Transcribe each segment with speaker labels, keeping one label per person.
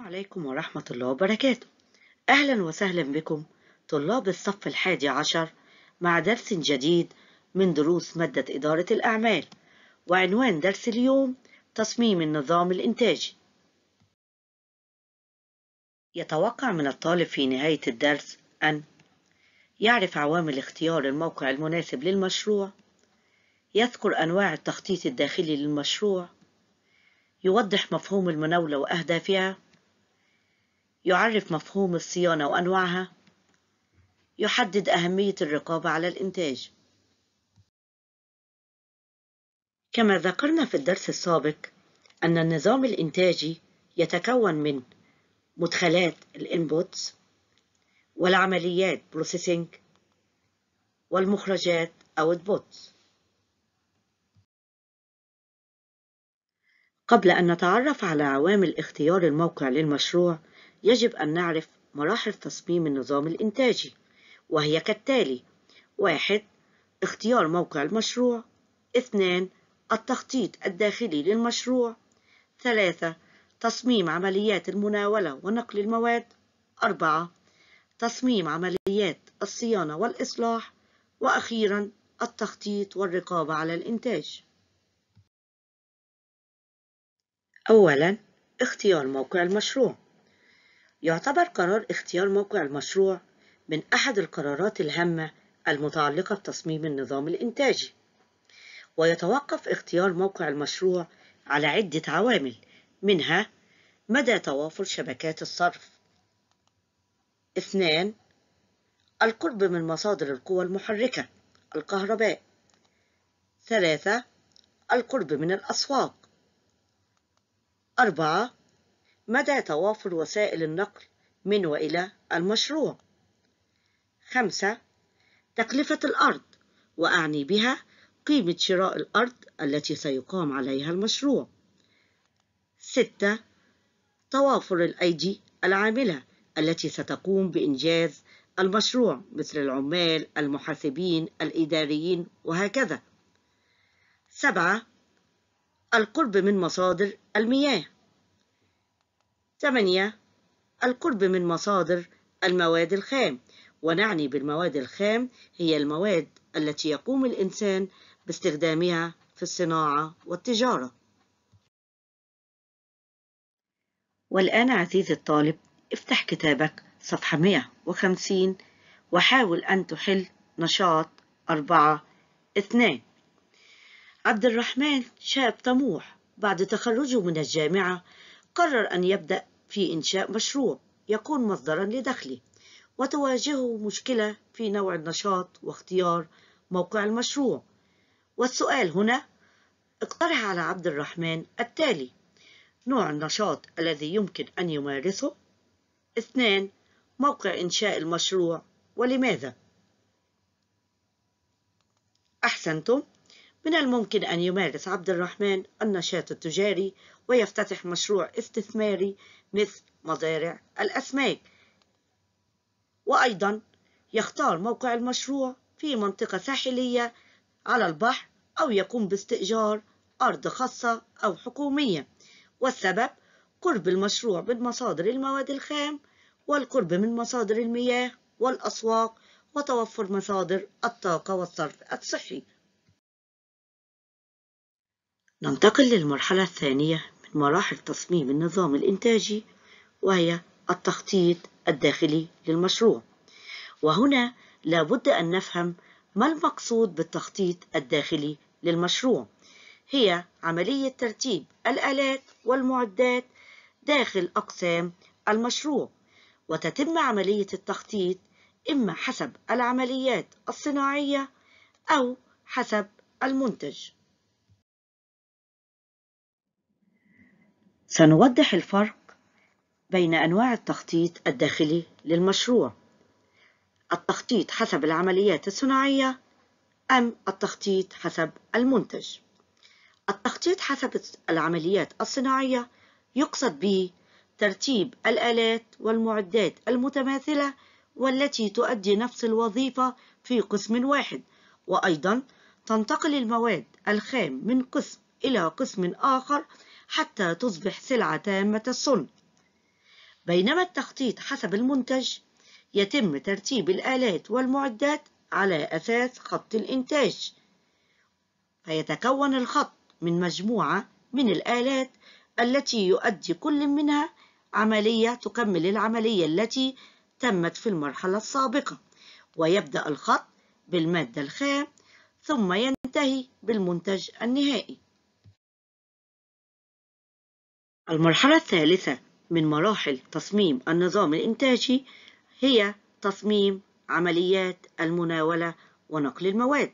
Speaker 1: عليكم ورحمة الله وبركاته أهلا وسهلا بكم طلاب الصف الحادي عشر مع درس جديد من دروس مادة إدارة الأعمال وعنوان درس اليوم تصميم النظام الإنتاجي يتوقع من الطالب في نهاية الدرس أن يعرف عوامل اختيار الموقع المناسب للمشروع يذكر أنواع التخطيط الداخلي للمشروع يوضح مفهوم المناولة وأهدافها يعرف مفهوم الصيانة وأنواعها يحدد أهمية الرقابة على الإنتاج كما ذكرنا في الدرس السابق أن النظام الإنتاجي يتكون من مدخلات الإنبوتس والعمليات بروسيسنج والمخرجات outputs قبل أن نتعرف على عوامل اختيار الموقع للمشروع يجب أن نعرف مراحل تصميم النظام الإنتاجي وهي كالتالي واحد اختيار موقع المشروع اثنان التخطيط الداخلي للمشروع ثلاثة تصميم عمليات المناولة ونقل المواد أربعة تصميم عمليات الصيانة والإصلاح وأخيرا التخطيط والرقابة على الإنتاج أولا اختيار موقع المشروع يعتبر قرار اختيار موقع المشروع من أحد القرارات الهامة المتعلقة بتصميم النظام الإنتاجي ويتوقف اختيار موقع المشروع على عدة عوامل منها مدى توافر شبكات الصرف اثنان القرب من مصادر القوى المحركة الكهرباء ثلاثة القرب من الأسواق أربعة مدى توافر وسائل النقل من وإلى المشروع خمسة تكلفة الأرض وأعني بها قيمة شراء الأرض التي سيقام عليها المشروع ستة توافر الأيدي العاملة التي ستقوم بإنجاز المشروع مثل العمال المحاسبين الإداريين وهكذا سبعة القرب من مصادر المياه 8 القرب من مصادر المواد الخام ونعني بالمواد الخام هي المواد التي يقوم الإنسان باستخدامها في الصناعة والتجارة والآن عزيزي الطالب افتح كتابك صفحة 150 وحاول أن تحل نشاط أربعة اثنان عبد الرحمن شاب طموح بعد تخرجه من الجامعة قرر أن يبدأ في إنشاء مشروع يكون مصدرا لدخله وتواجهه مشكلة في نوع النشاط واختيار موقع المشروع والسؤال هنا اقترح على عبد الرحمن التالي نوع النشاط الذي يمكن أن يمارسه اثنان موقع إنشاء المشروع ولماذا أحسنتم من الممكن أن يمارس عبد الرحمن النشاط التجاري ويفتتح مشروع استثماري مثل مزارع الأسماك وأيضا يختار موقع المشروع في منطقة ساحلية على البحر أو يقوم باستئجار أرض خاصة أو حكومية والسبب قرب المشروع من مصادر المواد الخام والقرب من مصادر المياه والأسواق وتوفر مصادر الطاقة والصرف الصحي ننتقل للمرحلة الثانية مراحل تصميم النظام الإنتاجي وهي التخطيط الداخلي للمشروع وهنا لابد أن نفهم ما المقصود بالتخطيط الداخلي للمشروع هي عملية ترتيب الآلات والمعدات داخل أقسام المشروع وتتم عملية التخطيط إما حسب العمليات الصناعية أو حسب المنتج سنوضح الفرق بين أنواع التخطيط الداخلي للمشروع التخطيط حسب العمليات الصناعية أم التخطيط حسب المنتج التخطيط حسب العمليات الصناعية يقصد به ترتيب الآلات والمعدات المتماثلة والتي تؤدي نفس الوظيفة في قسم واحد وأيضا تنتقل المواد الخام من قسم إلى قسم آخر حتى تصبح سلعة تامة الصلب بينما التخطيط حسب المنتج يتم ترتيب الآلات والمعدات على أساس خط الإنتاج فيتكون الخط من مجموعة من الآلات التي يؤدي كل منها عملية تكمل العملية التي تمت في المرحلة السابقة ويبدأ الخط بالمادة الخام ثم ينتهي بالمنتج النهائي المرحلة الثالثة من مراحل تصميم النظام الإنتاجي هي تصميم عمليات المناولة ونقل المواد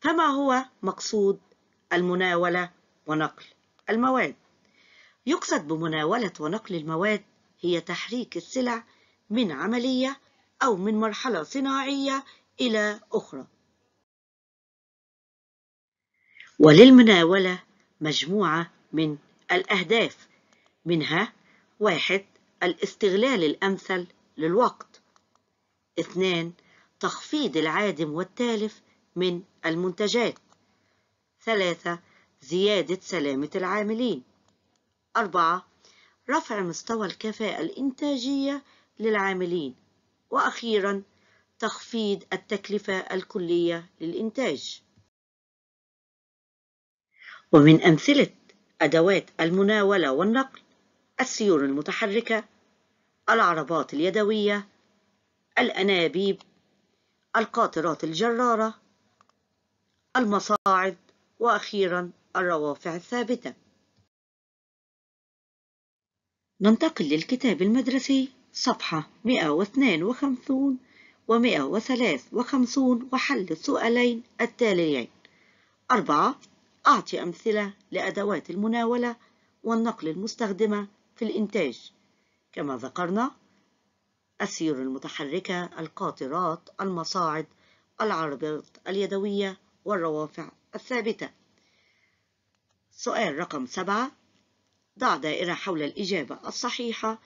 Speaker 1: فما هو مقصود المناولة ونقل المواد؟ يقصد بمناولة ونقل المواد هي تحريك السلع من عملية أو من مرحلة صناعية إلى أخرى وللمناولة مجموعة من الأهداف منها واحد الاستغلال الأمثل للوقت اثنان تخفيض العادم والتالف من المنتجات ثلاثة زيادة سلامة العاملين أربعة رفع مستوى الكفاءة الإنتاجية للعاملين وأخيرا تخفيض التكلفة الكلية للإنتاج ومن أمثلة أدوات المناولة والنقل السيول المتحركة العربات اليدوية الأنابيب القاطرات الجرارة المصاعد وأخيرا الروافع الثابتة ننتقل للكتاب المدرسي صفحة 152 و 153 وحل السؤالين التاليين أربعة أعطي أمثلة لأدوات المناولة والنقل المستخدمة في الإنتاج كما ذكرنا السير المتحركة القاطرات المصاعد العربات اليدوية والروافع الثابتة سؤال رقم سبعة ضع دائرة حول الإجابة الصحيحة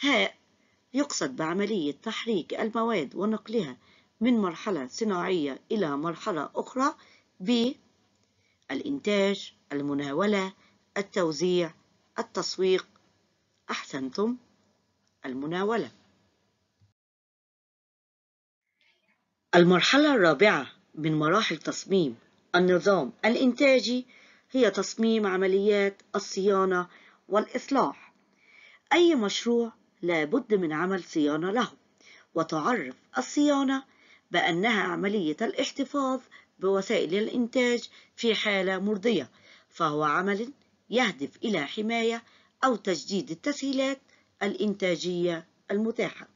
Speaker 1: هاء يقصد بعملية تحريك المواد ونقلها من مرحلة صناعية إلى مرحلة أخرى ب الإنتاج المناولة التوزيع التسويق أحسنتم المناولة المرحلة الرابعة من مراحل تصميم النظام الإنتاجي هي تصميم عمليات الصيانة والإصلاح أي مشروع لابد من عمل صيانة له وتعرف الصيانة بأنها عملية الاحتفاظ بوسائل الإنتاج في حالة مرضية فهو عمل يهدف إلى حماية أو تجديد التسهيلات الإنتاجية المتاحة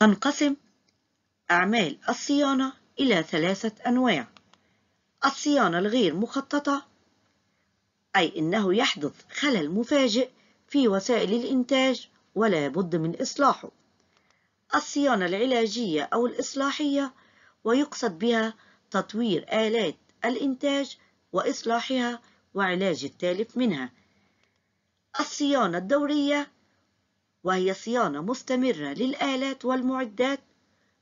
Speaker 1: تنقسم أعمال الصيانة إلى ثلاثة أنواع الصيانة الغير مخططة أي أنه يحدث خلل مفاجئ في وسائل الإنتاج ولا بد من إصلاحه الصيانة العلاجية أو الإصلاحية ويقصد بها تطوير آلات الإنتاج وإصلاحها وعلاج التالف منها الصيانة الدورية وهي صيانة مستمرة للآلات والمعدات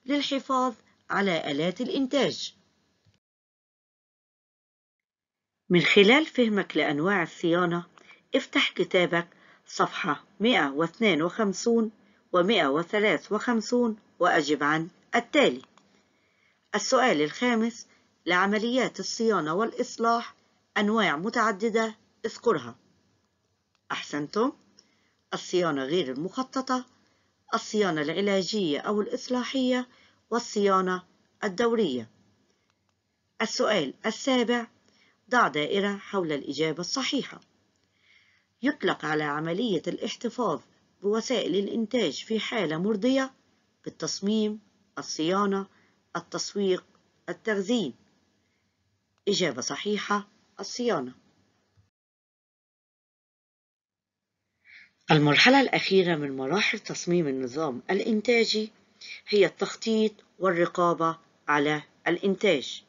Speaker 1: للحفاظ على آلات الإنتاج من خلال فهمك لأنواع الصيانة افتح كتابك صفحة 152 ومئة وثلاث وخمسون وأجب عن التالي السؤال الخامس لعمليات الصيانة والإصلاح أنواع متعددة اذكرها أحسنتم الصيانة غير المخططة الصيانة العلاجية أو الإصلاحية والصيانة الدورية السؤال السابع ضع دائرة حول الإجابة الصحيحة يطلق على عملية الاحتفاظ بوسائل الإنتاج في حالة مرضية بالتصميم، الصيانة، التسويق، التخزين. إجابة صحيحة الصيانة. المرحلة الأخيرة من مراحل تصميم النظام الإنتاجي هي التخطيط والرقابة على الإنتاج.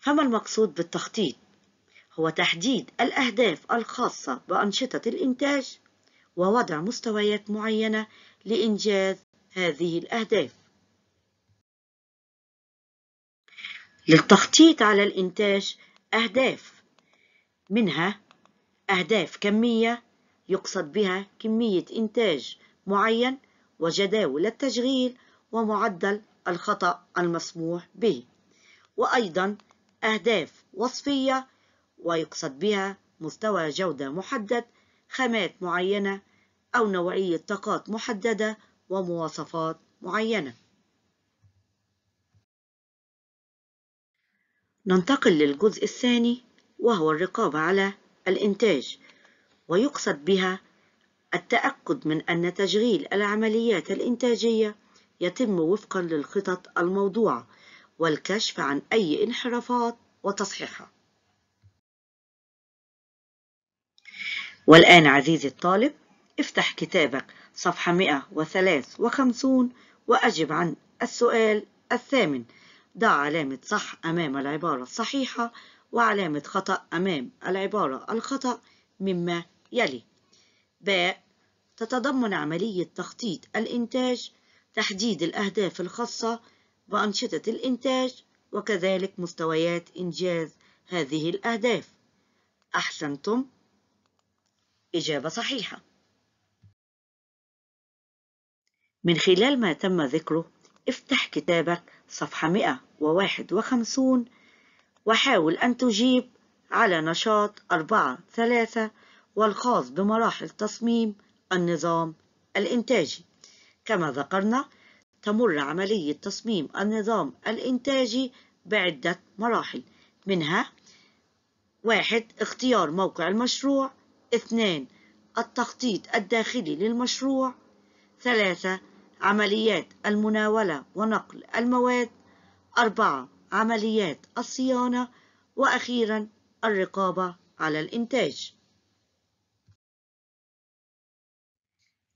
Speaker 1: فما المقصود بالتخطيط؟ هو تحديد الأهداف الخاصة بأنشطة الإنتاج ووضع مستويات معينة لإنجاز هذه الأهداف للتخطيط على الإنتاج أهداف منها أهداف كمية يقصد بها كمية إنتاج معين وجداول التشغيل ومعدل الخطأ المسموح به وأيضا أهداف وصفية ويقصد بها مستوى جودة محدد خامات معينة أو نوعية طاقات محددة ومواصفات معينة ننتقل للجزء الثاني وهو الرقابة على الإنتاج ويقصد بها التأكد من أن تشغيل العمليات الإنتاجية يتم وفقا للخطط الموضوعة والكشف عن أي انحرافات وتصحيحها والآن عزيزي الطالب افتح كتابك صفحة 153 وأجب عن السؤال الثامن ضع علامة صح أمام العبارة الصحيحة وعلامة خطأ أمام العبارة الخطأ مما يلي باء تتضمن عملية تخطيط الإنتاج تحديد الأهداف الخاصة بأنشطة الإنتاج وكذلك مستويات إنجاز هذه الأهداف أحسنتم إجابة صحيحة من خلال ما تم ذكره افتح كتابك صفحة 151 وحاول أن تجيب على نشاط 4 3 والخاص بمراحل تصميم النظام الإنتاجي كما ذكرنا تمر عملية تصميم النظام الإنتاجي بعدة مراحل منها واحد اختيار موقع المشروع اثنان التخطيط الداخلي للمشروع ثلاثة عمليات المناولة ونقل المواد أربعة عمليات الصيانة وأخيرا الرقابة على الإنتاج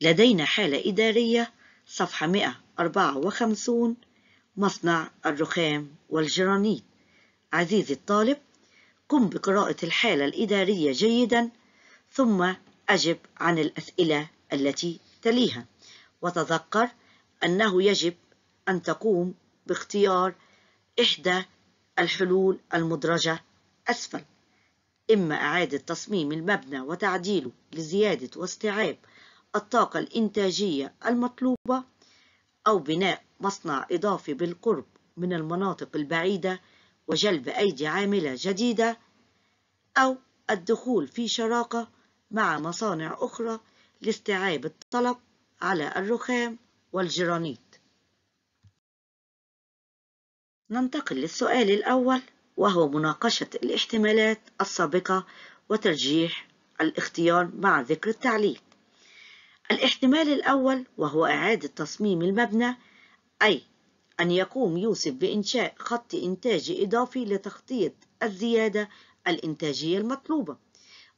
Speaker 1: لدينا حالة إدارية صفحة 154 مصنع الرخام والجرانيت عزيزي الطالب قم بقراءة الحالة الإدارية جيدا ثم أجب عن الأسئلة التي تليها وتذكر أنه يجب أن تقوم باختيار إحدى الحلول المدرجة أسفل إما إعادة تصميم المبنى وتعديله لزيادة واستيعاب الطاقة الإنتاجية المطلوبة أو بناء مصنع إضافي بالقرب من المناطق البعيدة وجلب أيدي عاملة جديدة أو الدخول في شراكة مع مصانع أخرى لاستيعاب الطلب على الرخام والجرانيت ننتقل للسؤال الأول وهو مناقشة الاحتمالات السابقة وترجيح الاختيار مع ذكر التعليل الاحتمال الأول وهو إعادة تصميم المبنى أي أن يقوم يوسف بإنشاء خط إنتاجي إضافي لتغطية الزيادة الإنتاجية المطلوبة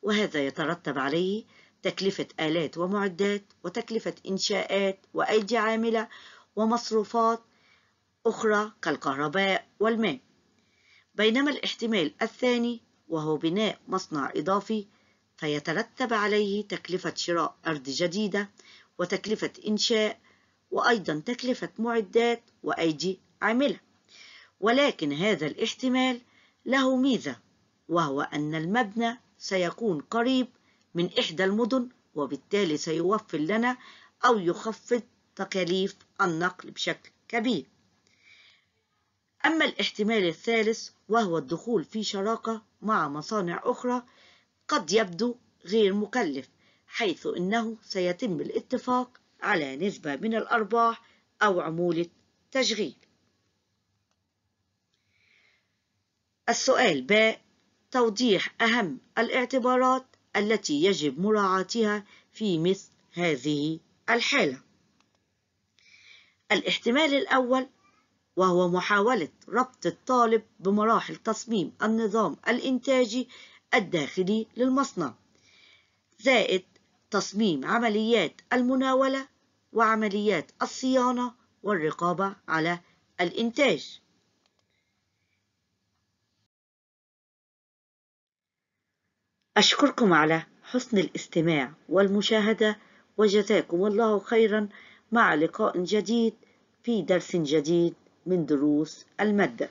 Speaker 1: وهذا يترتب عليه تكلفة آلات ومعدات وتكلفة إنشاءات وأيدي عاملة ومصروفات أخرى كالكهرباء والماء بينما الاحتمال الثاني وهو بناء مصنع إضافي فيترتب عليه تكلفة شراء أرض جديدة وتكلفة إنشاء وأيضا تكلفة معدات وأيدي عاملة ولكن هذا الاحتمال له ميزة وهو أن المبنى سيكون قريب من إحدى المدن وبالتالي سيوفر لنا أو يخفض تكاليف النقل بشكل كبير أما الاحتمال الثالث وهو الدخول في شراكة مع مصانع أخرى قد يبدو غير مكلف حيث أنه سيتم الاتفاق على نسبة من الأرباح أو عمولة تشغيل السؤال باء توضيح أهم الاعتبارات التي يجب مراعاتها في مثل هذه الحالة الاحتمال الأول وهو محاولة ربط الطالب بمراحل تصميم النظام الإنتاجي الداخلي للمصنع زائد تصميم عمليات المناولة وعمليات الصيانة والرقابة على الإنتاج أشكركم على حسن الاستماع والمشاهدة وجزاكم الله خيرا مع لقاء جديد في درس جديد من دروس المادة